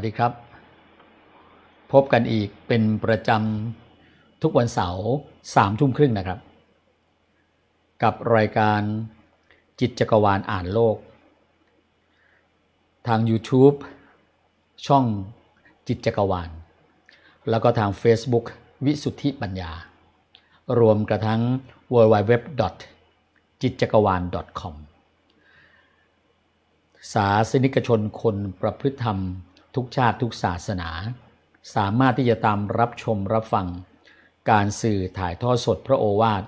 สดีครับ พบกันอีกเป็นประจำทุกวันเสาร์สามทุ่มครึ่งนะครับ กับรายการจิตจักรวาลอ่านโลก ทาง YouTube ช่องจิตจักรวาลแล้วก็ทาง Facebook วิสุทธิปัญญา รวมกระทั่ง w w w จิตจักรวาล .com สาสนิกชนคนประพฤติธรรมทุกชาติ ทุกศาสนาสามารถที่จะตามรับชมรับฟัง การสื่อถ่ายทอดสดพระโอวาท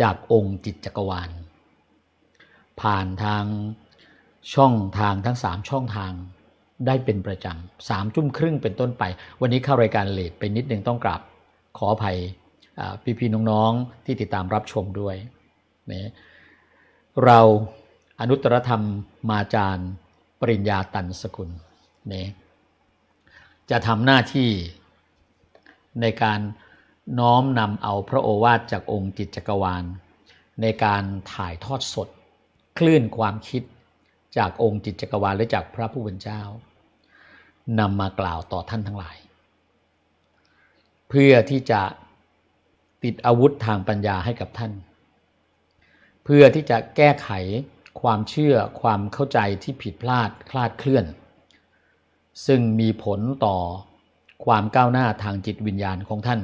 จากองค์จิตจักรวาลผ่านทางช่องทางทั้ง 3 ช่องทางได้เป็นประจำสามจุ่มครึ่งเป็นต้นไป วันนี้เข้ารายการเลทไปนิดนึงต้องกลับขออภัยพี่พี่น้อง ๆ ที่ติดตามรับชมด้วยนะเราอนุตตรธรรมมาจารย์ปริญญาตันสกุลนี่จะทำหน้าที่ ในการน้อมนำเอาพระโอวาทจากองค์จิตจักรวาล ในการถ่ายทอดสด คลื่นความคิดจากองค์จิตจักรวาลและจากพระผู้เป็นเจ้านำมากล่าวต่อท่านทั้งหลาย เพื่อที่จะติดอาวุธทางปัญญาให้กับท่าน เพื่อที่จะแก้ไขความเชื่อความเข้าใจที่ผิดพลาดคลาดเคลื่อนซึ่งมีผลต่อความก้าวหน้าทางจิตวิญญาณของท่าน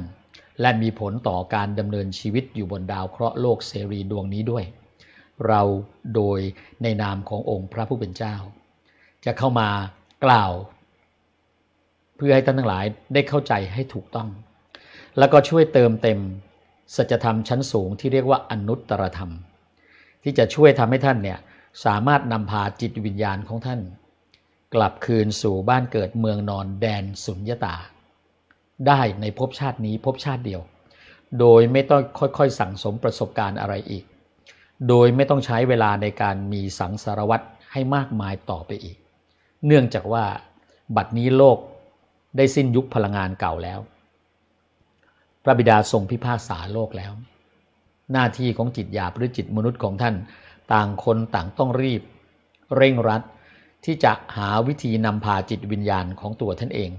และมีผลต่อการดำเนินชีวิตอยู่บนดาวเคราะห์โลกเสรีดวงนี้ด้วย เราโดยในนามขององค์พระผู้เป็นเจ้า จะเข้ามากล่าว เพื่อให้ท่านทั้งหลายได้เข้าใจให้ถูกต้อง แล้วก็ช่วยเติมเต็ม สัจธรรมชั้นสูงที่เรียกว่าอนุตตรธรรม ที่จะช่วยทำให้ท่านเนี่ยสามารถนำพาจิตวิญญาณของท่านกลับคืนสู่บ้านเกิดเมืองนอนแดน สุญญตา ได้ในภพชาตินี้ภพชาติเดียว โดยไม่ต้องค่อยๆสั่งสมประสบการณ์อะไรอีก โดยไม่ต้องใช้เวลาในการมีสังสารวัตรให้มากมายต่อไปอีก เนื่องจากว่าบัดนี้โลกได้สิ้นยุคพลังงานเก่าแล้ว พระบิดาทรงพิพากษาโลกแล้ว หน้าที่ของจิตหยาบหรือจิตมนุษย์ของท่านต่างคนต่างต้องรีบเร่งรัดที่จะหาวิธีนำพาจิตวิญญาณของตัวท่านเอง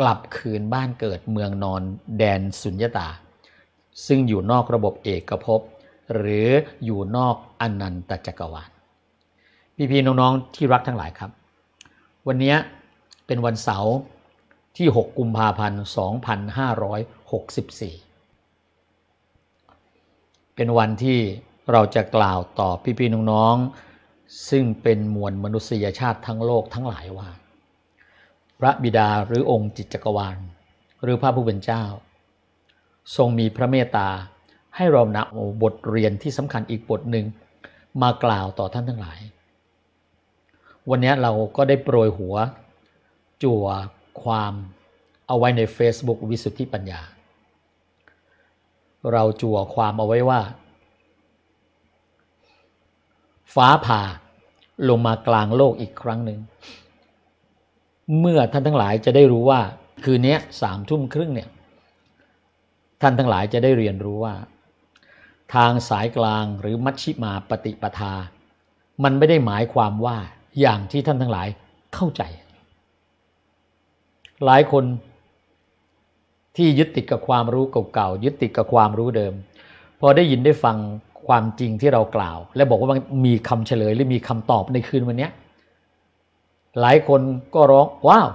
กลับคืนบ้านเกิดเมืองนอนแดนสุญญตา ซึ่งอยู่นอกระบบเอกภพ หรืออยู่นอกอนันตจักรวาลพี่พี่น้องๆที่รักทั้งหลายครับ วันนี้เป็นวันเสาร์ที่ 6 กุมภาพันธ์ 2564 เป็นวันที่เราจะกล่าวต่อพี่พี่น้องๆซึ่งเป็นมวลมนุษยชาติทั้งโลกทั้งหลายว่า พระบิดาหรือองค์จิตจักรวาลหรือพระผู้เป็นเจ้า ทรงมีพระเมตตาให้เรานำบทเรียนที่สำคัญอีกบทหนึ่ง มากล่าวต่อท่านทั้งหลาย วันนี้เราก็ได้โปรยหัว จั่วความเอาไว้ใน Facebook วิสุทธิปัญญา เราจั่วความเอาไว้ว่าฟ้าผ่าลงมากลางโลกอีกครั้งหนึ่ง เมื่อท่านทั้งหลายจะได้รู้ว่าคืนนี้สามทุ่มครึ่งเนี่ย ท่านทั้งหลายจะได้เรียนรู้ว่า ทางสายกลางหรือมัชชิมาปฏิปทา มันไม่ได้หมายความว่าอย่างที่ท่านทั้งหลายเข้าใจ หลายคนที่ยึดติดกับความรู้เก่าๆยึดติดกับความรู้เดิมพอได้ยินได้ฟังความ จริงที่เรากล่าว และบอกว่ามีคำเฉลย หรือมีคำตอบใน คืน วันนี้หลายคนก็ร้องว้าว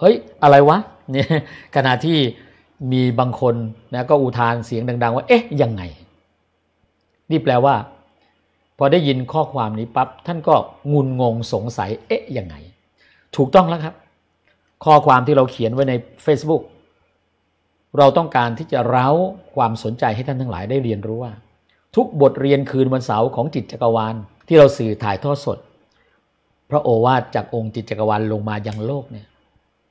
เฮ้ย อะไร วะเนี่ยขณะที่มีบางคนนะก็อุทานเสียงดัง ๆ ว่า เอ๊ะ ยัง ไง นี่แปลว่า พอได้ยินข้อความนี้ปับ๊บท่านก็งุนงงสงสัย เอ๊ะ ยัง ไงถูกต้องแล้วครับ ข้อความที่เราเขียนไว้ใน Facebook เราต้องการที่จะเร้าความสนใจให้ท่านทั้งหลายได้เรียนรู้ว่า ทุกบทเรียนคืนวันเสาร์ของจิตจักรวาลที่เราสื่อถ่ายทอดสด พระโอวาทจากองค์จิตจักรวาลลงมายัง โลกเนี่ย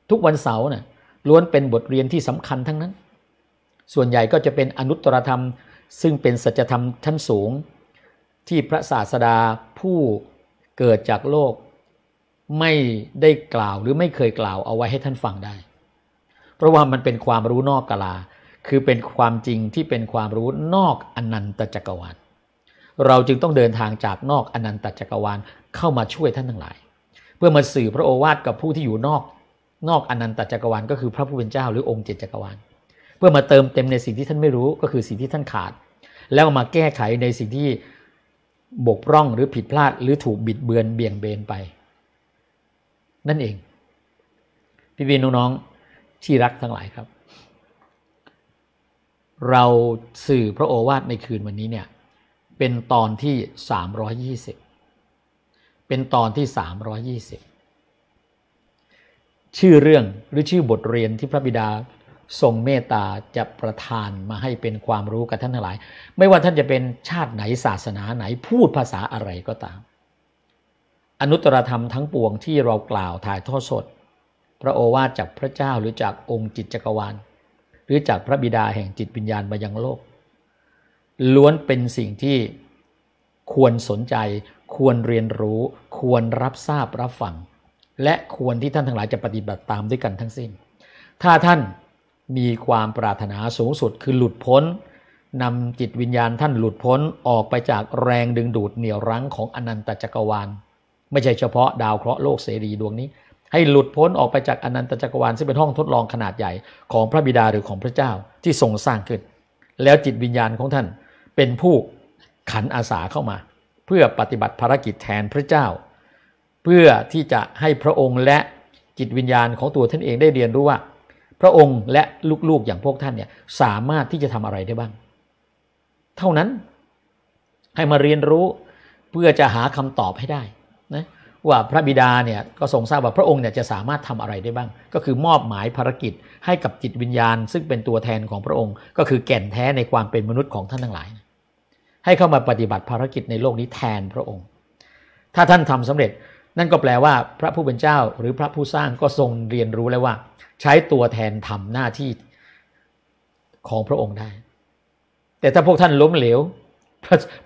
ทุกวันเสาร์น่ะล้วนเป็นบทเรียนที่สำคัญทั้งนั้น ส่วนใหญ่ก็จะเป็นอนุตตรธรรม ซึ่งเป็นสัจธรรมชั้นสูงที่พระศาสดาผู้เกิดจากโลก ไม่ได้กล่าวหรือไม่เคยกล่าวเอาไว้ให้ท่านฟังได้เพราะว่ามันเป็นความรู้นอกกาลา คือเป็นความจริงที่เป็นความรู้นอกอนันตจักรวาลเราจึงต้องเดินทางจากนอกอนันตจักรวาลเข้ามาช่วยท่านทั้งหลาย เพื่อมาสื่อพระโอวาทกับผู้ที่อยู่นอก นอกอนันตจักรวาลก็คือพระผู้เป็นเจ้าหรือองค์เจตจักรวาลเพื่อมาเติมเต็มในสิ่งที่ท่านไม่รู้ก็คือสิ่งที่ท่านขาด แล้วมาแก้ไขในสิ่งที่บกพร่องหรือผิดพลาด หรือถูกบิดเบือนเบี่ยงเบนไป นั่นเองพี่พีนน้องๆที่รักทั้งหลายครับ เราสื่อพระโอวาท ในคืนวันนี้เนี่ยเป็นตอนที่ 320 เป็นตอนที่ 320 ชื่อเรื่องหรือชื่อบทเรียนที่พระบิดาทรงเมตตาจะประทานมาให้เป็นความรู้กับท่านทั้งหลาย ไม่ว่าท่านจะเป็นชาติไหนศาสนาไหนพูดภาษาอะไรก็ตาม อนุตตรธรรมทั้งปวงที่เรากล่าวถ่ายทอดสดพระโอวาทจากพระเจ้าหรือจากองค์จิตจักรวาล หรือจากพระบิดาแห่งจิตวิญญาณมายังโลก ล้วนเป็นสิ่งที่ควรสนใจควรเรียนรู้ควรรับทราบรับฟังและควรที่ท่านทั้งหลายจะปฏิบัติตามด้วยกันทั้งสิ้น ถ้าท่านมีความปรารถนาสูงสุดคือหลุดพ้นนำจิตวิญญาณท่านหลุดพ้นออกไปจากแรงดึงดูดเหนี่ยวรั้งของอนันตจักรวาล ไม่ใช่เฉพาะดาวเคราะห์โลกเสรีดวงนี้ให้หลุดพ้นออกไปจากอนันตจักรวาลซึ่งเป็นห้องทดลองขนาดใหญ่ของพระบิดาหรือของพระเจ้าที่ทรงสร้างขึ้น แล้วจิตวิญญาณของท่านเป็นผู้ขันอาสาเข้ามา เพื่อปฏิบัติภารกิจแทนพระเจ้า เพื่อที่จะให้พระองค์และจิตวิญญาณของตัวท่านเองได้เรียนรู้ว่า พระองค์และลูกๆ อย่างพวกท่านเนี่ยสามารถที่จะทำอะไรได้บ้าง เท่านั้นให้มาเรียนรู้เพื่อจะหาคำตอบให้ได้ว่าพระบิดาเนี่ยก็ทรงทราบว่าพระองค์เนี่ยจะสามารถทำอะไรได้บ้าง ก็คือมอบหมายภารกิจ ให้กับจิตวิญญาณ ซึ่งเป็นตัวแทนของพระองค์ ก็คือแก่นแท้ในความเป็นมนุษย์ของท่านทั้งหลาย ให้เข้ามาปฏิบัติภารกิจในโลกนี้แทนพระองค์ ถ้าท่านทำสำเร็จ นั่นก็แปลว่าพระผู้เป็นเจ้าหรือพระผู้สร้างก็ทรงเรียนรู้แล้วว่า ใช้ตัวแทนทำหน้าที่ของพระองค์ได้ แต่ถ้าพวกท่านล้มเหลว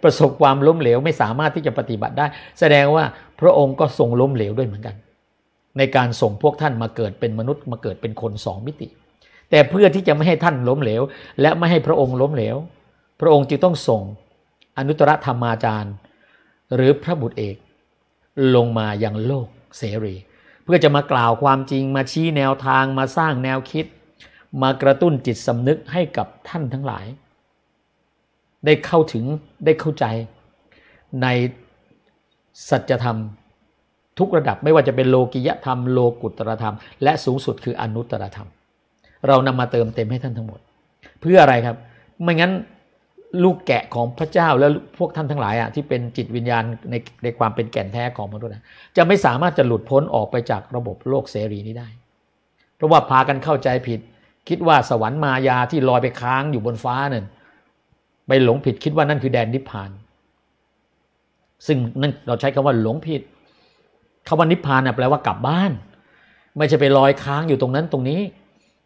ประสบความล้มเหลวไม่สามารถที่จะปฏิบัติได้ แสดงว่าพระองค์ก็ทรงล้มเหลวด้วยเหมือนกัน ในการส่งพวกท่านมาเกิดเป็นมนุษย์มาเกิดเป็นคนสองมิติ แต่เพื่อที่จะไม่ให้ท่านล้มเหลว และไม่ให้พระองค์ล้มเหลว พระองค์จึงต้องส่งอนุตตรธรรมาจารย์ หรือพระบุตรเอก ลงมาอย่างโลกเสรี เพื่อจะมากล่าวความจริงมาชี้แนวทางมาสร้างแนวคิด มากระตุ้นจิตสำนึกให้กับท่านทั้งหลาย ได้เข้าถึงได้เข้าใจในสัจธรรมทุกระดับไม่ว่าจะเป็นโลกิยธรรมโลกุตตรธรรม และสูงสุดคืออนุตตรธรรม เรานำมาเติมเต็มให้ท่านทั้งหมด เพื่ออะไรครับ ไม่งั้นลูกแกะของพระเจ้าและพวกท่านทั้งหลายอ่ะที่เป็นจิตวิญญาณในในความเป็นแก่นแท้ของมนุษย์จะไม่สามารถจะหลุดพ้นออกไปจากระบบโลกเสรีนี้ได้เพราะว่าพากันเข้าใจผิด คิดว่าสวรรค์มายาที่ลอยไปค้างอยู่บนฟ้านั่นไปหลงผิดคิดว่านั่นคือแดนนิพพานซึ่งนั่นเราใช้คำว่าหลงผิดคำว่านิพพานแปลว่ากลับบ้าน ไม่ใช่ไปลอยค้างอยู่ตรงนั้นตรงนี้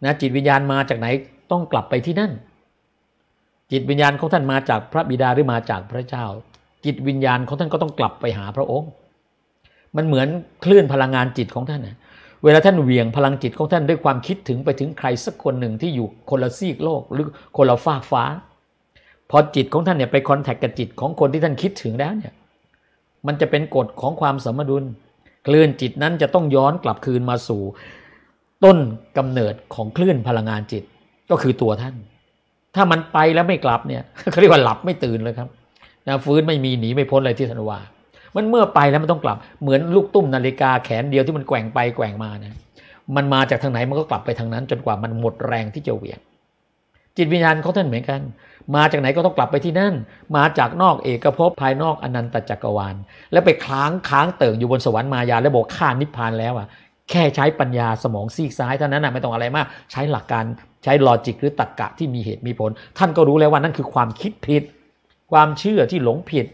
นะ จิตวิญญาณมาจากไหนต้องกลับไปที่นั่น จิตวิญญาณของท่านมาจากพระบิดาหรือมาจากพระเจ้า จิตวิญญาณของท่านก็ต้องกลับไปหาพระองค์ มันเหมือนคลื่นพลังงานจิตของท่านนะเวลาท่านเหวี่ยงพลังจิตของท่านด้วยความคิดถึงไปถึงใครสักคนหนึ่งที่อยู่คนละซีกโลก หรือคนละฟากฟ้า พอจิตของท่านเนี่ยไปคอนแทคกับจิตของคนที่ท่านคิดถึงแล้วเนี่ยมันจะเป็นกฎของความสมดุล คลื่นจิตนั้นจะต้องย้อนกลับคืนมาสู่ ต้นกำเนิดของคลื่นพลังงานจิตก็คือตัวท่าน ถ้ามันไปแล้วไม่กลับเนี่ยเขาเรียกว่าหลับไม่ตื่นเลยครับนะฟื้นไม่มีหนีไม่พ้นอะไรที่ธันวามันเมื่อไปแล้วมันต้องกลับ เหมือนลูกตุ้มนาฬิกาแขนเดียวที่มันแกว่งไปแกว่งมานะมันมาจากทางไหนมันก็กลับไปทางนั้น จนกว่ามันหมดแรงที่จะเหวี่ยงจิตวิญญาณของท่านเหมือนกัน มาจากไหนก็ต้องกลับไปที่นั่น มาจากนอกเอกภพภายนอกอนันตจักรวาลแล้วไปค้างค้างเติ่งอยู่บนสวรรค์มายาแล้วบอกข้านิพพานแล้วอ่ะ แค่ใช้ปัญญาสมองซีกซ้ายเท่านั้นนะไม่ต้องอะไรมาก ใช้หลักการใช้ลอจิกหรือตรรกกะที่มีเหตุมีผล ท่านก็รู้แล้วว่านั่นคือความคิดผิดความเชื่อที่หลงผิด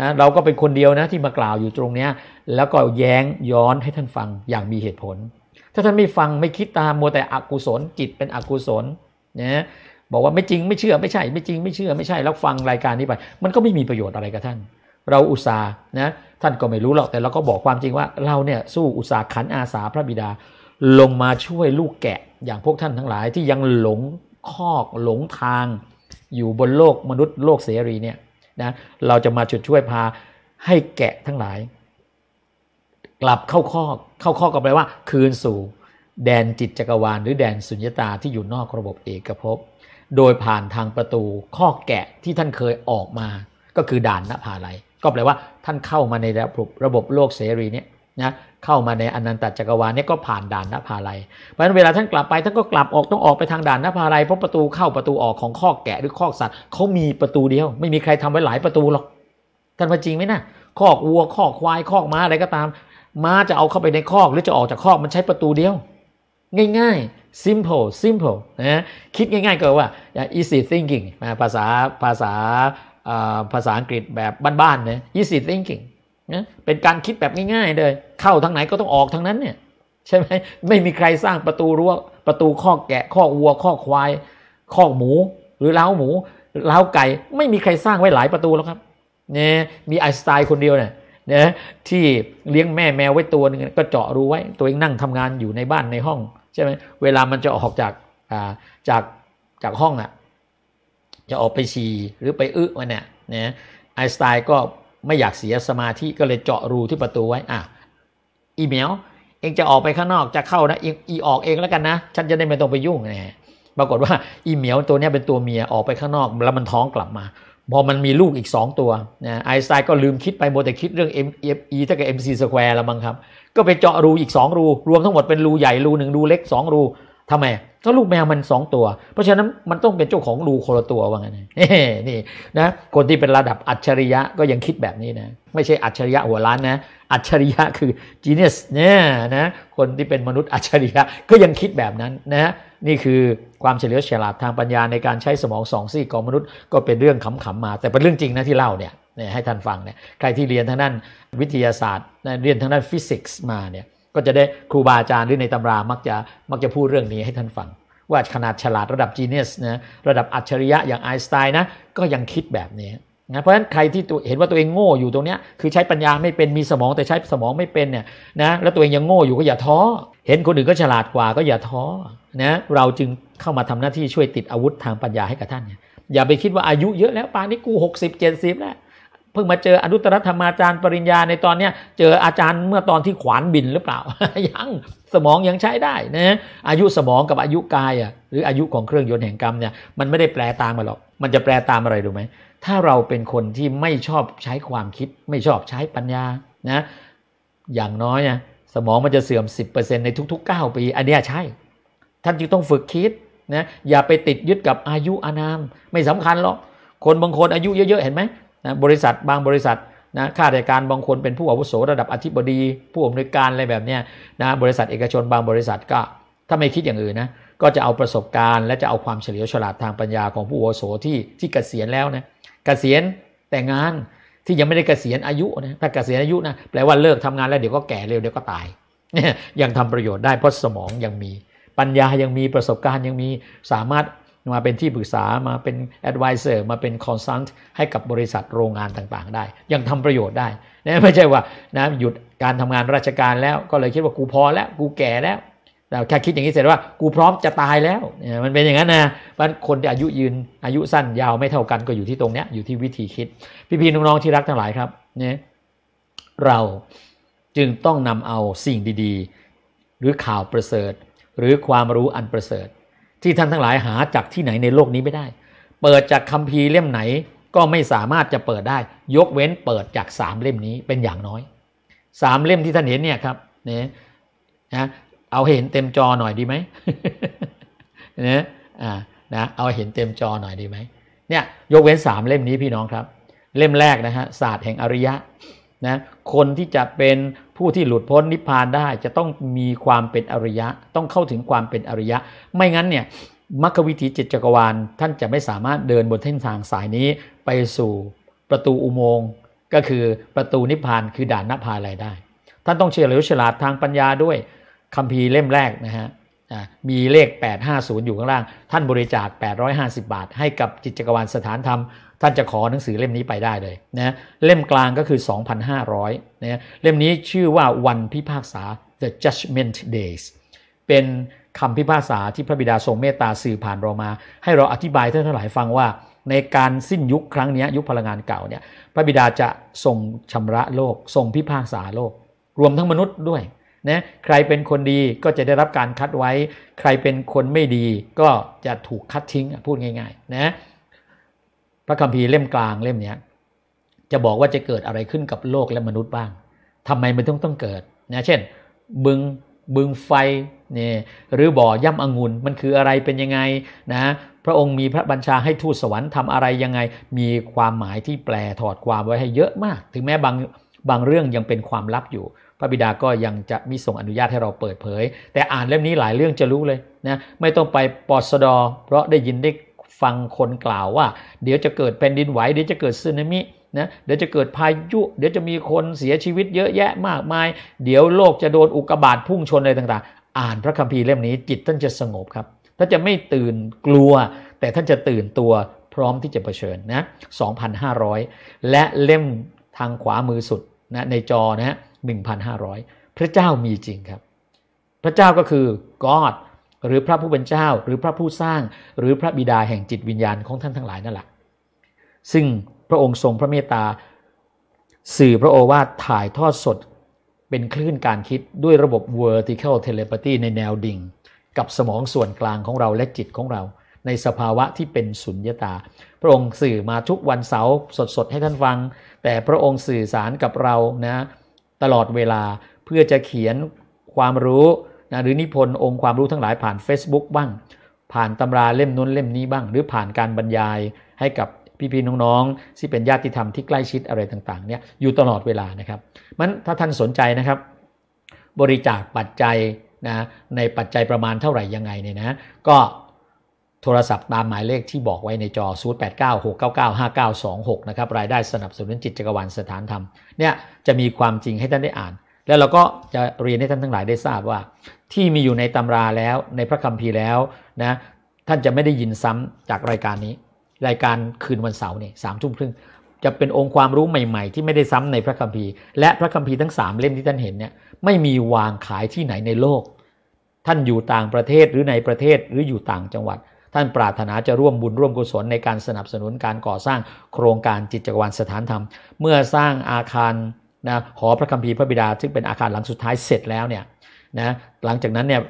นะเราก็เป็นคนเดียวนะที่มากล่าวอยู่ตรงเนี้ยแล้วก็แย้งย้อนให้ท่านฟังอย่างมีเหตุผล ถ้าท่านไม่ฟังไม่คิดตามมัวแต่อกุศลจิตเป็นอกุศลนะบอกว่าไม่จริงไม่เชื่อไม่ใช่ไม่จริงไม่เชื่อไม่ใช่แล้วฟังรายการนี้ไปมันก็ไม่มีประโยชน์อะไรกับท่าน เราอุตส่าห์นะท่านก็ไม่รู้หรอกแต่เราก็บอกความจริงว่าเราเนี่ย สู้อุตส่าห์ขันอาสาพระบิดา ลงมาช่วยลูกแกะ อย่างพวกท่านทั้งหลายที่ยังหลงคอกหลงทาง อยู่บนโลกมนุษย์โลกเสรีเนี่ยนะเราจะมา่วดช่วยพาให้แกะทั้งหลาย กลับเข้าคอกเข้าคอกก็แปลว่า คืนสู่ แดนจิตจักรวาลหรือแดนสุญญตาที่อยู่นอกระบบเอกภพโดยผ่านทางประตูข้อแกะที่ท่านเคยออกมาก็คือด่านนภาลัยก็แปลว่าท่านเข้ามาในระบบระบบโลกเสรีเนี่ยนะเข้ามาในอนันตจักรวาลเนี่ยก็ผ่านด่านนภาลัยเพราะฉะนั้นเวลาท่านกลับไปท่านก็กลับออกต้องออกไปทางด่านนภาลัยเพราะประตูเข้าประตูออกของข้อแกะหรือข้อสัตว์เขามีประตูเดียว ไม่มีใครทำไว้หลายประตูหรอกท่านว่าจริงไหมนะคอกวัวคอกควายคอกม้าอะไรก็ตามม้าจะเอาเข้าไปในคอกหรือจะออกจากคอกมันใช้ประตูเดียวง่าย ๆ simple simple นะคิดง่าย ๆก็ว่า easy thinking ภาษาภาษาภาษาอังกฤษแบบบ้านๆนะ easy thinking นะเป็นการคิดแบบง่ายๆเลยเข้าทางไหนก็ต้องออกทางนั้นเนี่ยใช่ไหมไม่มีใครสร้างประตูรั้วประตูข้อแกะ ข้อวัวข้อควาย ข้อหมูหรือเล้าหมูเล้าไก่ไม่มีใครสร้างไว้หลายประตูแล้วครับเนี่ยมีไอสไตล์คนเดียวเนี่ยนะที่เลี้ยงแม่แมวไว้ตัวนึงก็เจาะรูไว้ ตัวเองนั่งทำงานอยู่ในบ้านในห้องใช่ไหมเวลามันจะออกจากจากจากห้องอะ่ะจะออกไปฉี่หรือไปอึมันเนี่ยนะไอสไตล์ก็ ไม่อยากเสียสมาธิก็เลยเจาะรูที่ประตูไว้อ่ะอีเมลเองจะออกไปข้างนอกจะเข้านะอีออกเองแล้วกันนะ ฉันจะได้ไม่ต้องไปยุ่งนะปรากฏว่าอีเมลตัวนี้เป็นตัวเมียออกไปข้างนอกแล้วมันท้องกลับมา พอมันมีลูกอีก 2 ตัวนะไอสไตล์ก็ลืมคิดไปโมแต่คิดเรื่อง M E เท่ากับซีสแควร์แล้วมั้งครับก็ไปเจาะรูอีก 2 รู รวมทั้งหมดเป็นรูใหญ่รูหนึ่งรูเล็ก 2 รูทำไมถ้าลูกแมวมัน 2 ตัว เพราะฉะนั้นมันต้องเป็นเจ้าของรูคนละตัวว่างั้นนี่นะคนที่เป็นระดับอัจฉริยะก็ยังคิดแบบนี้นะไม่ใช่อัจฉริยะหัวล้านนะอัจฉริยะคือ genius เนี่ยนะคนที่เป็นมนุษย์อัจฉริยะก็ยังคิดแบบนั้นนะนี่คือความเฉลียวฉลาดทางปัญญาในการใช้สมองสองซี่ของมนุษย์ก็เป็นเรื่องขำๆมาแต่เป็นเรื่องจริงนะที่เล่าเนี่ยเนี่ยให้ท่านฟังเนี่ย ใครที่เรียนทางด้านวิทยาศาสตร์ เรียนทางด้านฟิสิกส์มาเนี่ย ก็จะได้ครูบาอาจารย์ หรือในตำรา มักจะมักจะพูดเรื่องนี้ให้ท่านฟัง ว่าขนาดฉลาดระดับจีเนียสนะ ระดับอัจฉริยะอย่างไอน์สไตน์นะ ก็ยังคิดแบบนี้นะเพราะฉะนั้นใครที่เห็นว่าตัวเองโง่อยู่ตรงนี้ คือใช้ปัญญาไม่เป็น มีสมองแต่ใช้สมองไม่เป็นเนี่ยนะ แล้วตัวเองยังโง่อยู่ก็อย่าท้อ เห็นคนอื่นก็ฉลาดกว่าก็อย่าท้อนะ เราจึงเข้ามาทำหน้าที่ช่วยติดอาวุธทางปัญญาให้กับท่าน อย่าไปคิดว่าอายุเยอะแล้วปานนี้กู 60 70แล้วเพิ่งมาเจออนุตตรธรรมอาจารย์ปริญญาในตอนเนี้ยเจออาจารย์เมื่อตอนที่ขวานบินหรือเปล่ายังสมองยังใช้ได้นะอายุสมองกับอายุกายอ่ะหรืออายุของเครื่องยนต์แห่งกรรมเนี่ยมันไม่ได้แปลตามมาหรอกมันจะแปลตามอะไรดูไหมถ้าเราเป็นคนที่ไม่ชอบใช้ความคิด ไม่ชอบใช้ปัญญานะอย่างน้อยนะสมองมันจะเสื่อม10%ในทุก ๆ9ปีอันนี้ใช่ ท่านจึงต้องฝึกคิดนะอย่าไปติดยึดกับอายุอานาม ไม่สำคัญหรอกคนบางคนอายุเยอะๆ เห็นไหมนะบริษัทบางบริษัทนะข้าราชการบางคนเป็นผู้อาวุโส ระดับอธิบดี ผู้อำนวยการอะไรแบบนี้นะบริษัทเอกชนบางบริษัทก็ถ้าไม่คิดอย่างอื่นนะ ก็จะเอาประสบการณ์และจะเอาความเฉลียวฉลาดทางปัญญา ของผู้อาวุโสที่ที่เกษียณแล้วนะ เกษียณแต่งานที่ยังไม่ได้เกษียณอายุนะถ้าเกษียณอายุนะแปลว่าเลิกทำงานแล้วเดี๋ยวก็แก่เร็ว เดี๋ยวก็ตายยยังทำประโยชน์ได้ เพราะสมองยังมี ปัญญายังมีประสบการณ์ยังมีสามารถมาเป็นที่ปรึกษามาเป็น advisor มาเป็น consult ให้กับบริษัทโรงงานต่างๆได้ ยังทำประโยชน์ได้นะไม่ใช่ว่านะหยุดการทำงานราชการแล้วก็เลยคิดว่า กูพอแล้ว กูแก่แล้วแต่แค่คิดอย่างนี้เสร็จว่า กูพร้อมจะตายแล้ว มันเป็นอย่างนั้นนะมันคนที่อายุยืน อายุสั้นยาวไม่เท่ากันก็อยู่ที่ตรงนี้อยู่ที่วิธีคิด พี่ๆน้องๆที่รักทั้งหลายครับเนี่ยเราจึงต้องนำเอาสิ่งดีๆ หรือข่าวประเสริฐหรือความรู้อันประเสริฐที่ท่านทั้งหลายหาจากที่ไหนในโลกนี้ไม่ได้ เปิดจากคัมภีร์เล่มไหนก็ไม่สามารถจะเปิดได้ ยกเว้นเปิดจากสามเล่มนี้เป็นอย่างน้อย สามเล่มที่ท่านเห็นเนี่ยครับ เนี่ยนะเอาเห็นเต็มจอหน่อยดีไหมเนี่ยอ่านะเอาเห็นเต็มจอหน่อยดีไหม เนี่ย ยกเว้นสามเล่มนี้พี่น้องครับ เล่มแรกนะฮะ ศาสตร์แห่งอริยะ นะ คนที่จะเป็นผู้ที่หลุดพ้นนิพพานได้ จะต้องมีความเป็นอริยะต้องเข้าถึงความเป็นอริยะ ไม่งั้นเนี่ยมรรควิถีจิตจักรวาลท่านจะไม่สามารถเดินบนเส้นทางสายนี้ไปสู่ประตูอุโมงค์ก็คือประตูนิพพานคือด่านนภาลัยได้ ท่านต้องเฉลียวฉลาดทางปัญญาด้วย คัมภีร์เล่มแรกนะฮะมีเลข850อยู่ข้างล่าง ท่านบริจาค 850 บาท ให้กับจิตจักรวาลสถานธรรมท่านจะขอหนังสือเล่มนี้ไปได้เลยนะเล่มกลางก็คือ 2,500นะเล่มนี้ชื่อว่าวันพิพากษา The Judgment Days เป็นคำพิพากษาที่พระบิดาทรงเมตตาสื่อผ่านเรามา ให้เราอธิบายท่านทั้งหลายฟังว่า ในการสิ้นยุคครั้งนี้ยุคพลังงานเก่าเนี่ยพระบิดาจะทรงชำระโลก ทรงพิพากษาโลก รวมทั้งมนุษย์ด้วยนะใครเป็นคนดีก็จะได้รับการคัดไว้ ใครเป็นคนไม่ดี ก็จะถูกคัดทิ้งพูดง่าย ๆ นะพระคัมภีร์เล่มกลางเล่มนี้จะบอกว่าจะเกิดอะไรขึ้นกับโลกและมนุษย์บ้าง ทำไมมันต้องต้องเกิดนะเช่น บึงบึงไฟนี่หรือบ่อย่ำองุ่นมันคืออะไรเป็นยังไงนะ พระองค์มีพระบัญชาให้ทูตสวรรค์ทำอะไรยังไง มีความหมายที่แปลถอดความไว้ให้เยอะมาก ถึงแม้บางบางเรื่องยังเป็นความลับอยู่ พระบิดาก็ยังจะมีส่งอนุญาตให้เราเปิดเผย แต่อ่านเล่มนี้หลายเรื่องจะรู้เลยนะไม่ต้องไปปอสดอเพราะได้ยินได้ฟังคนกล่าวว่าเดี๋ยวจะเกิดแผ่นดินไหวเดี๋ยวจะเกิดสึนามิ นะ เดี๋ยวจะเกิดพายุ เดี๋ยวจะมีคนเสียชีวิตเยอะแยะมากมาย เดี๋ยวโลกจะโดนอุกกาบาตพุ่งชนอะไรต่างๆ อ่านพระคัมภีร์เล่มนี้จิตท่านจะสงบครับท่านจะไม่ตื่นกลัว แต่ท่านจะตื่นตัวพร้อมที่จะเผชิญนะ 2,500 และเล่มทางขวามือสุดนะในจอนะ1,500 พระเจ้ามีจริงครับ พระเจ้าก็คือ God หรือพระผู้เป็นเจ้าหรือพระผู้สร้างหรือพระบิดาแห่งจิตวิญญาณของท่านทั้งหลายนั่นแหละซึ่งพระองค์ทรงพระเมตตา สื่อพระโอวาท ถ่ายทอดสด เป็นคลื่นการคิดด้วยระบบ vertical telepathy ในแนวดิ่ง กับสมองส่วนกลางของเราและจิตของเรา ในสภาวะที่เป็นสุญญตา พระองค์สื่อมาทุกวันเสาร์สดๆ ให้ท่านฟัง แต่พระองค์สื่อสารกับเรานะตลอดเวลาเพื่อจะเขียนความรู้นะหรือนิพนธ์องค์ความรู้ทั้งหลายผ่าน Facebook บ้างผ่านตำราเล่มนู้นเล่มนี้บ้าง หรือผ่านการบรรยายให้กับพี่ๆน้องๆที่เป็นญาติธรรมที่ใกล้ชิดอะไรต่างๆเนี่ยอยู่ตลอดเวลานะครับมันถ้าท่านสนใจนะครับ บริจาคปัจจัยนะในปัจจัยประมาณเท่าไหร่ยังไงเนี่ยนะก็โทรศัพท์ตามหมายเลขที่บอกไว้ในจอ 0896995926นะครับรายได้สนับสนุนจิตจักรวาลสถานธรรมเนี่ยจะมีความจริงให้ท่านได้อ่าน แล้วเราก็จะเรียนให้ท่านทั้งหลายได้ทราบว่าที่มีอยู่ในตำราแล้วในพระคัมภีร์แล้วนะท่านจะไม่ได้ยินซ้ำจากรายการนี้ รายการคืนวันเสาร์นี่สามทุ่มครึ่งจะเป็นองค์ความรู้ใหม่ ๆ ที่ไม่ได้ซ้ำในพระคัมภีร์และพระคัมภีร์ทั้งสามเล่มที่ท่านเห็นเนี่ยไม่มีวางขายที่ไหนในโลก ท่านอยู่ต่างประเทศหรือในประเทศหรืออยู่ต่างจังหวัด ท่านปรารถนาจะร่วมบุญร่วมกุศล ในการสนับสนุนการก่อสร้างโครงการจิตจักรวาลสถานธรรม เมื่อสร้างอาคารนะหอพระคัมภีร์พระบิดาซึ่งเป็นอาคารหลังสุดท้ายเสร็จแล้วเนี่ยนะหลังจากนั้นเนี่ย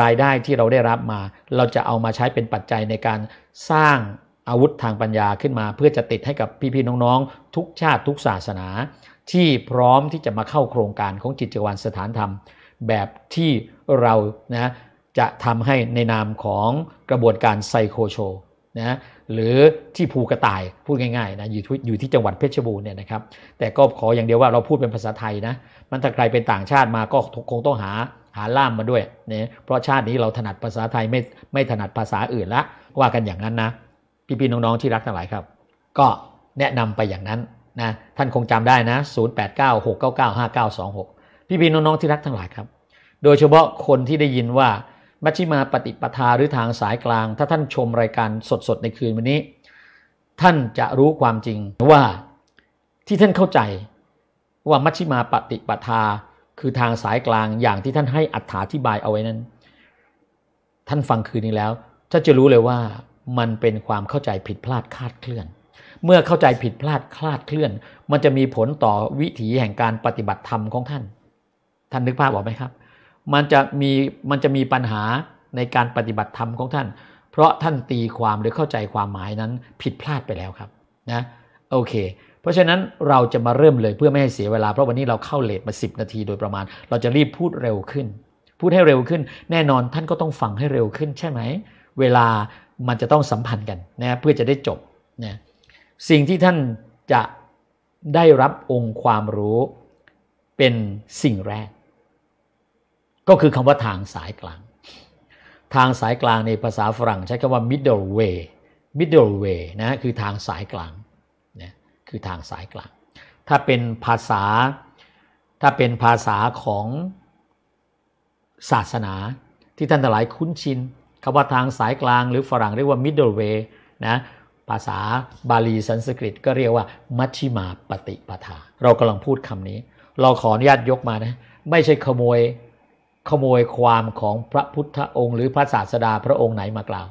รายได้ที่เราได้รับมา เราจะเอามาใช้เป็นปัจจัยในการสร้างอาวุธทางปัญญาขึ้นมา เพื่อจะติดให้กับพี่ๆน้องๆ ทุกชาติทุกศาสนา ที่พร้อมที่จะมาเข้าโครงการของจิตจักรวาลสถานธรรม แบบที่เรานะจะทำให้ในนามของกระบวนการไซโคโชนะหรือที่ภูกระต่ายพูดง่ายๆนะอยู่อยู่ที่จังหวัดเพชรบูรณ์เนี่ยนะครับ แต่ก็ขออย่างเดียวว่าเราพูดเป็นภาษาไทยนะมันถ้าใครเป็นต่างชาติมาก็คงต้องหาหาล่ามมาด้วยเนี่ยเพราะชาตินี้เราถนัดภาษาไทย ไม่ไม่ถนัดภาษาอื่นละว่ากันอย่างนั้นนะพี่ๆน้องๆ ที่รักทั้งหลายครับ ก็แนะนำไปอย่างนั้นนะ ท่านคงจำได้นะ 0896995926พี่ๆน้องๆ ที่รักทั้งหลายครับ โดยเฉพาะคนที่ได้ยินว่ามัชชิมาปฏิปทาหรือทางสายกลาง ถ้าท่านชมรายการสด ๆ ในคืนวันนี้ ท่านจะรู้ความจริงว่าที่ท่านเข้าใจว่ามัชชิมาปฏิปทาคือทางสายกลางอย่างที่ท่านให้อัถาธิบายเอาไว้นั้น ท่านฟังคืนนี้แล้ว ท่านจะรู้เลยว่ามันเป็นความเข้าใจผิดพลาดคาดเคลื่อน เมื่อเข้าใจผิดพลาดคลาดเคลื่อน มันจะมีผลต่อวิถีแห่งการปฏิบัติธรรมของท่าน ท่านนึกภาพออกไหมครับมันจะมีมันจะมีปัญหาในการปฏิบัติธรรมของท่าน เพราะท่านตีความหรือเข้าใจความหมายนั้นผิดพลาดไปแล้วครับนะ โอเคเพราะฉะนั้นเราจะมาเริ่มเลยเพื่อไม่ให้เสียเวลาเพราะวันนี้เราเข้าเลทมา10นาทีโดยประมาณ เราจะรีบพูดเร็วขึ้น พูดให้เร็วขึ้น แน่นอนท่านก็ต้องฟังให้เร็วขึ้น ใช่ไหม เวลามันจะต้องสัมพันธ์กันนะเพื่อจะได้จบนะสิ่งที่ท่านจะได้รับองค์ความรู้เป็นสิ่งแรก ก็คือคำว่าทางสายกลาง ทางสายกลางในภาษาฝรั่ง ใช้คำว่า middle way middle way นะคือทางสายกลางคือทางสายกลาง ถ้าเป็นภาษา ถ้าเป็นภาษาของศาสนาที่ท่านทั้งหลายคุ้นชิน คำว่าทางสายกลางหรือฝรั่งเรียกว่า middle way นะ ภาษาบาลีสันสกฤตก็เรียกว่ามัชชิมาปฏิปทา เรากำลังพูดคำนี้ เราขออนุญาตยกมานะ ไม่ใช่ขโมย ขโมยความของพระพุทธองค์ หรือพระศาสดาพระองค์ไหนมากล่าว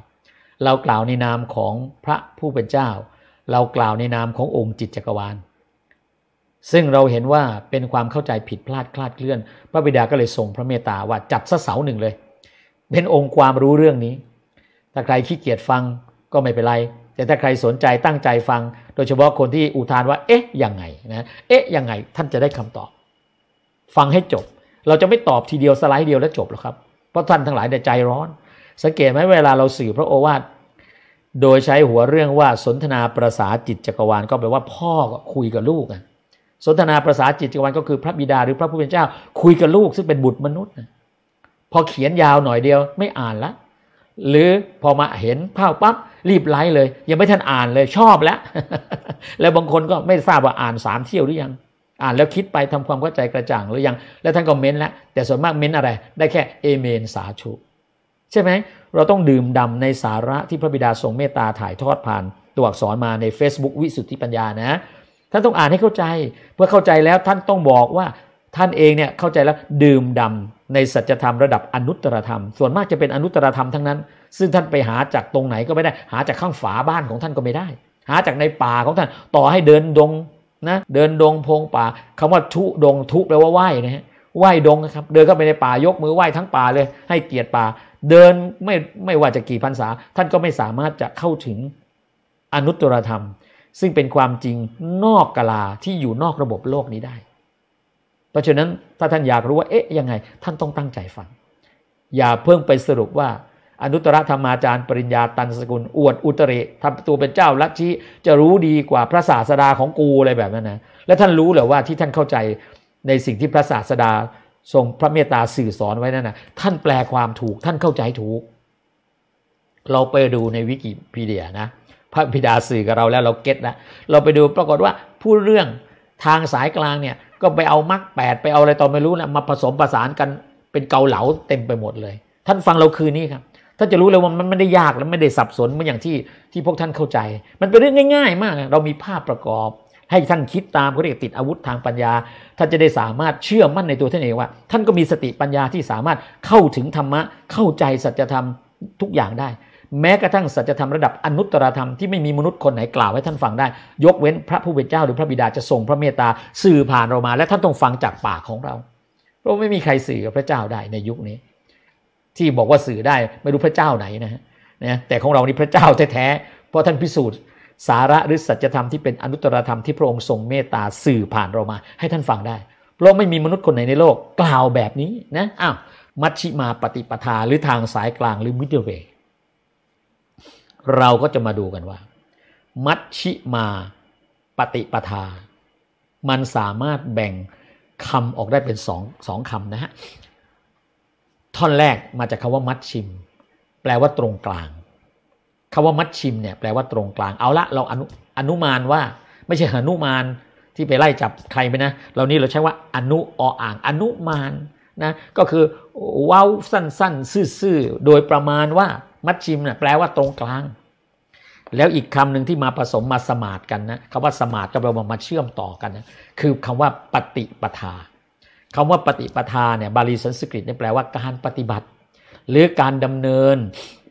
เรากล่าวในนามของพระผู้เป็นเจ้าเรากล่าวในนามขององค์จิตจักรวาล ซึ่งเราเห็นว่าเป็นความเข้าใจผิดพลาดคลาดเคลื่อน พระบิดาก็เลยส่งพระเมตตาว่าจับสะเสาหนึ่งเลย เป็นองค์ความรู้เรื่องนี้ถ้าใครขี้เกียจฟังก็ไม่เป็นไร แต่ถ้าใครสนใจตั้งใจฟัง โดยเฉพาะคนที่อุทานว่าเอ๊ะยังไงนะเอ๊ะยังไง ท่านจะได้คำตอบ ฟังให้จบ เราจะไม่ตอบทีเดียวสไลด์เดียวแล้วจบหรอกครับเพราะท่านทั้งหลายแตใจร้อนสังเกตไหมเวลาเราสื่อพระโอวาทโดยใช้หัวเรื่องว่าสนทนาประสาจิตจักรวาลก็แปลว่าพ่อคุยกับลูกสนทนาประสาจิตจักรวาลก็คือพระบิดา หรือพระผู้เป็นเจ้า คุยกับลูก ซึ่งเป็นบุตรมนุษย์พอเขียนยาวหน่อยเดียวไม่อ่านละหรือพอมาเห็นภาพปั๊บรีบไลค์เลย ยังไม่ทันอ่านเลยชอบแล้วแล้วบางคนก็ไม่ทราบว่าอ่านสามเที่ยวหรือยังอ่านแล้วคิดไปทำความเข้าใจกระจ่างหรือยัง แล้วท่านก็เม้นแล้วแต่ส่วนมากเม้นอะไร ได้แค่เอเมนสาธุใช่ไหมเราต้องดื่มดำในสาระที่พระบิดาทรงเมตตาถ่ายทอดผ่าน ตัวอักษรมาใน Facebook วิสุทธิปัญญานะท่านต้องอ่านให้เข้าใจเพื่อเข้าใจแล้วท่านต้องบอกว่าท่านเองเนี่ยเข้าใจแล้วดื่มดำในสัจธรรมระดับอนุตตรธรรม ส่วนมากจะเป็นอนุตตรธรรมทั้งนั้น ซึ่งท่านไปหาจากตรงไหนก็ไม่ได้ หาจากข้างฝาบ้านของท่านก็ไม่ได้ หาจากในป่าของท่านต่อให้เดินดงนะเดินดงพงป่า คำว่าทุดงทุแปลว่าไหว้นะฮะไหว้ดงนะครับเดินเข้าไปในป่ายกมือไหว้ทั้งป่าเลย ให้เกียรติป่าเดินไม่ไม่ว่าจะกี่พรรษาท่านก็ไม่สามารถจะเข้าถึงอนุตตรธรรม ซึ่งเป็นความจริงนอกกลาที่อยู่นอกระบบโลกนี้ได้ เพราะฉะนั้นถ้าท่านอยากรู้ว่าเอ๊ะยังไง ท่านต้องตั้งใจฟัง อย่าเพิ่งไปสรุปว่า อนุตตรธรรมอาจารย์ปริญญาตันสกุล อวดอุตริทำตัวเป็นเจ้าลัทธิจะรู้ดีกว่าพระศาสดาของกูอะไรแบบนั้นนะ และท่านรู้หรือว่าที่ท่านเข้าใจในสิ่งที่พระศาสดาทรงพระเมตตาสื่อสอนไว้นั่นนะท่านแปลความถูก ท่านเข้าใจถูก เราไปดูในวิกิพีเดียนะพระบิดาสื่อกับเราแล้วเราเก็ตแล้วเราไปดูปรากฏว่าผู้เรื่องทางสายกลางเนี่ย ก็ไปเอามักแปดไปเอาอะไรต่อไม่รู้นะมาผสมประสานกันเป็นเกาเหลาเต็มไปหมดเลย ท่านฟังเราคืนนี้ครับท่านจะรู้เลยว่ามันไม่ได้ยากและไม่ได้สับสนเหมือนอย่างที่ที่พวกท่านเข้าใจ มันเป็นเรื่องง่าย ๆ มาก เรามีภาพประกอบให้ท่านคิดตามเขาเรียกติดอาวุธทางปัญญา ท่านจะได้สามารถเชื่อมั่นในตัวท่านเองว่า ท่านก็มีสติปัญญาที่สามารถเข้าถึงธรรมะ เข้าใจสัจธรรมทุกอย่างได้ แม้กระทั่งสัจธรรมระดับอนุตตรธรรมที่ไม่มีมนุษย์คนไหนกล่าวให้ท่านฟังได้ ยกเว้นพระผู้เป็นเจ้าหรือพระบิดาจะส่งพระเมตตาสื่อผ่านเรามา และท่านต้องฟังจากปากของเราเพราะไม่มีใครสื่อกับพระเจ้าได้ในยุคนี้ ที่บอกว่าสื่อได้ไม่รู้พระเจ้าไหนนะฮะะแต่ของเรานี่พระเจ้าแท้ๆเพราะท่านพิสูจน์สาระหรือสัจธรรมที่เป็นอนุตตรธรรมที่พระองค์ทรงเมตตาสื่อผ่านเรามาให้ท่านฟังได้พระองค์ไม่มีมนุษย์คนไหนในโลกกล่าวแบบนี้ นะอ้าวมัชชิมาปฏิปทาหรือทางสายกลางหรือมิดเดิลเวย์เราก็จะมาดูกันว่า มัชชิมาปฏิปทา มันสามารถแบ่งคำออกได้เป็นสองสองคำนะฮะท่อนแรกมาจากคำว่ามัชชิม แปลว่าตรงกลางคำว่ามัดชิมเนี่ยแปลว่าตรงกลาง เอาละเราอนุอนุมานว่า ไม่ใช่หนุมานที่ไปไล่จับใครไปนะ เรานี่เราใช้ว่า อนุออ่าง อนุมานนะก็คือว้าวสั้นๆซื่อๆโดยประมาณว่า มัดชิมเนี่ยแปลว่าตรงกลาง แล้วอีกคำหนึ่งที่มาผสมมาสมาดกันนะคำว่า สมาดก็แปลว่ามาเชื่อมต่อกันนะคือคำว่า ปฏิปทาคำว่าปฏิปทาเนี่ยบาลีสันสกฤตเนี่ยแปลว่าการปฏิบัติ หรือการดำเนิน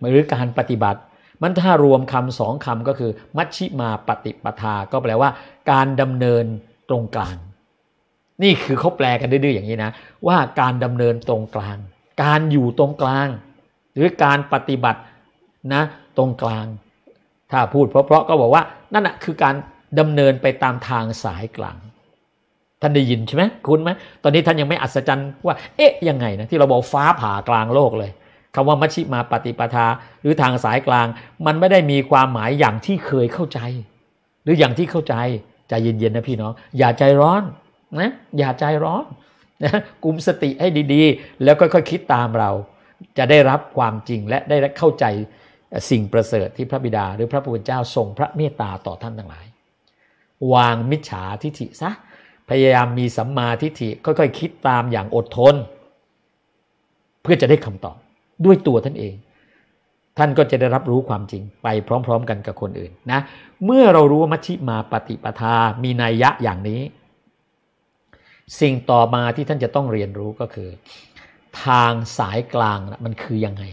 หรือการปฏิบัติมันถ้ารวมคำสองคำก็คือ มัชชิมาปฏิปทาก็แปลว่า การดำเนินตรงกลาง นี่คือเขาแปลกันดื้อๆอย่างนี้นะ ว่าการดำเนินตรงกลาง การอยู่ตรงกลาง หรือการปฏิบัตินะ ตรงกลาง ถ้าพูดเพราะๆก็บอกว่านั่นแหะคือการดำเนินไปตามทางสายกลาง ท่านได้ยินใช่ไหมคุณไหมตอนนี้ท่านยังไม่อัศจรรย์ว่า เอ๊ะยังไงนะที่เราบอกฟ้าผ่ากลางโลกเลยคำว่ามัชชิมาปฏิปทาหรือทางสายกลาง มันไม่ได้มีความหมายอย่างที่เคยเข้าใจ หรืออย่างที่เข้าใจใจเย็นๆนะพี่น้องอย่าใจร้อนนะ อย่าใจร้อนนะกลุ่มสติให้ดี ๆ แล้วก็ค่อยคิดตามเรา จะได้รับความจริงและได้เข้าใจสิ่งประเสริฐที่พระบิดาหรือพระผู้เป็นเจ้าทรงพระเมตตาต่อท่านทั้งหลาย วางมิจฉาทิฐิซะ พยายามมีสัมมาทิฏฐิค่อยๆคิดตามอย่างอดทนเพื่อจะได้คำตอบด้วยตัวท่านเอง ท่านก็จะได้รับรู้ความจริง ไปพร้อมๆกันกับคนอื่นนะเมื่อเรารู้ว่ามัชชิมาปฏิปทา มีนัยยะอย่างนี้ สิ่งต่อมาที่ท่านจะต้องเรียนรู้ก็คือ ทางสายกลางนะมันคือยังไง